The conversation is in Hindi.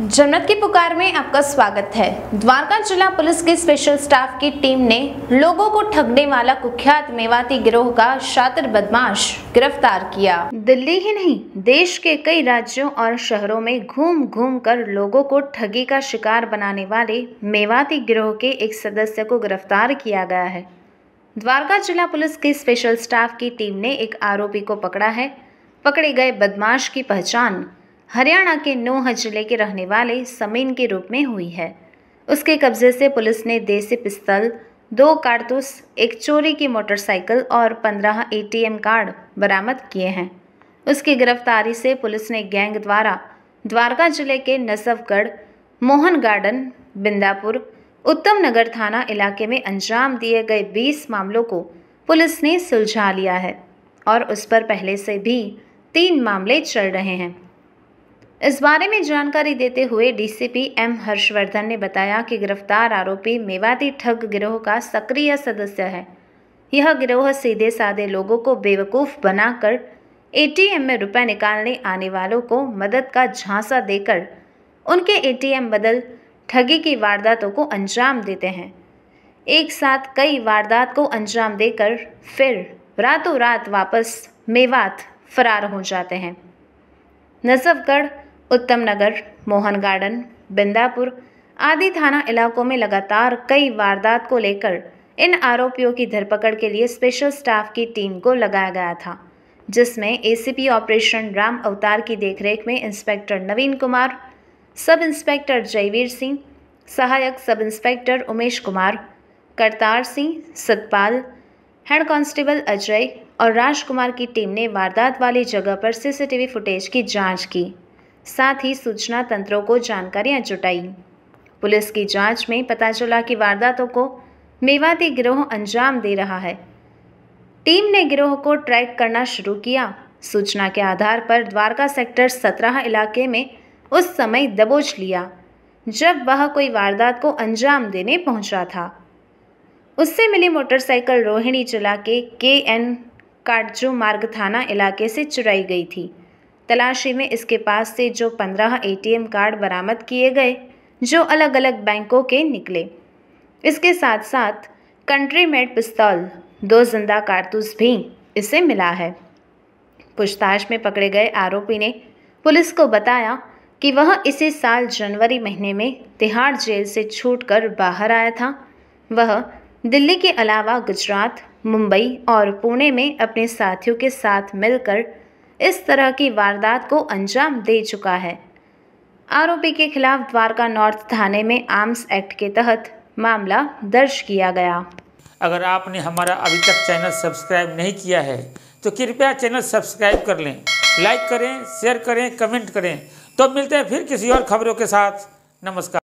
जनमत की पुकार में आपका स्वागत है द्वारका जिला पुलिस के स्पेशल स्टाफ की टीम ने लोगों को ठगने वाला कुख्यात मेवाती गिरोह का शातिर बदमाश गिरफ्तार किया दिल्ली ही नहीं देश के कई राज्यों और शहरों में घूम घूम कर लोगों को ठगी का शिकार बनाने वाले मेवाती गिरोह के एक सदस्य को गिरफ्तार किया गया है द्वारका जिला पुलिस के स्पेशल स्टाफ की टीम ने एक आरोपी को पकड़ा है पकड़े गए बदमाश की पहचान हरियाणा के नोह जिले के रहने वाले समीन के रूप में हुई है उसके कब्जे से पुलिस ने देसी पिस्तल दो कारतूस एक चोरी की मोटरसाइकिल और पंद्रह एटीएम कार्ड बरामद किए हैं उसकी गिरफ्तारी से पुलिस ने गैंग द्वारा द्वारका जिले के नसफगढ़ मोहन गार्डन बिंदापुर उत्तम नगर थाना इलाके में अंजाम दिए गए 20 मामलों को पुलिस ने सुलझा लिया है और उस पर पहले से भी तीन मामले चल रहे हैं इस बारे में जानकारी देते हुए डीसीपी एम हर्षवर्धन ने बताया कि गिरफ्तार आरोपी मेवाती ठग गिरोह का सक्रिय सदस्य है यह गिरोह सीधे साधे लोगों को बेवकूफ़ बनाकर एटीएम में रुपए निकालने आने वालों को मदद का झांसा देकर उनके एटीएम बदल ठगी की वारदातों को अंजाम देते हैं एक साथ कई वारदात को अंजाम देकर फिर रातों रात वापस मेवात फरार हो जाते हैं नजफगढ़ उत्तम नगर मोहन गार्डन बिंदापुर आदि थाना इलाकों में लगातार कई वारदात को लेकर इन आरोपियों की धरपकड़ के लिए स्पेशल स्टाफ की टीम को लगाया गया था जिसमें एसीपी ऑपरेशन राम अवतार की देखरेख में इंस्पेक्टर नवीन कुमार सब इंस्पेक्टर जयवीर सिंह सहायक sub inspector Umesh Kumar Kartar Singh Satpal head constable Ajay और राजकुमार की टीम ने वारदात वाली जगह पर सीसीटीवी फुटेज की जांच की साथ ही सूचना तंत्रों को जानकारियां जुटाई पुलिस की जांच में पता चला कि वारदातों को मेवाती गिरोह अंजाम दे रहा है टीम ने गिरोह को ट्रैक करना शुरू किया सूचना के आधार पर द्वारका सेक्टर सत्रह इलाके में उस समय दबोच लिया जब वह कोई वारदात को अंजाम देने पहुंचा था उससे मिली मोटरसाइकिल रोहिणी चला के के एन काटजू मार्ग थाना इलाके से चुराई गई थी तलाशी में इसके पास से जो पंद्रह एटीएम कार्ड बरामद किए गए जो अलग अलग बैंकों के निकले इसके साथ साथ कंट्री मेड पिस्तौल दो जिंदा कारतूस भी इसे मिला है पूछताछ में पकड़े गए आरोपी ने पुलिस को बताया कि वह इसी साल जनवरी महीने में तिहाड़ जेल से छूटकर बाहर आया था वह दिल्ली के अलावा गुजरात मुंबई और पुणे में अपने साथियों के साथ मिलकर इस तरह की वारदात को अंजाम दे चुका है आरोपी के खिलाफ द्वारका नॉर्थ थाने में आर्म्स एक्ट के तहत मामला दर्ज किया गया अगर आपने हमारा अभी तक चैनल सब्सक्राइब नहीं किया है तो कृपया चैनल सब्सक्राइब कर लें लाइक करें शेयर करें कमेंट करें तो मिलते हैं फिर किसी और खबरों के साथ नमस्कार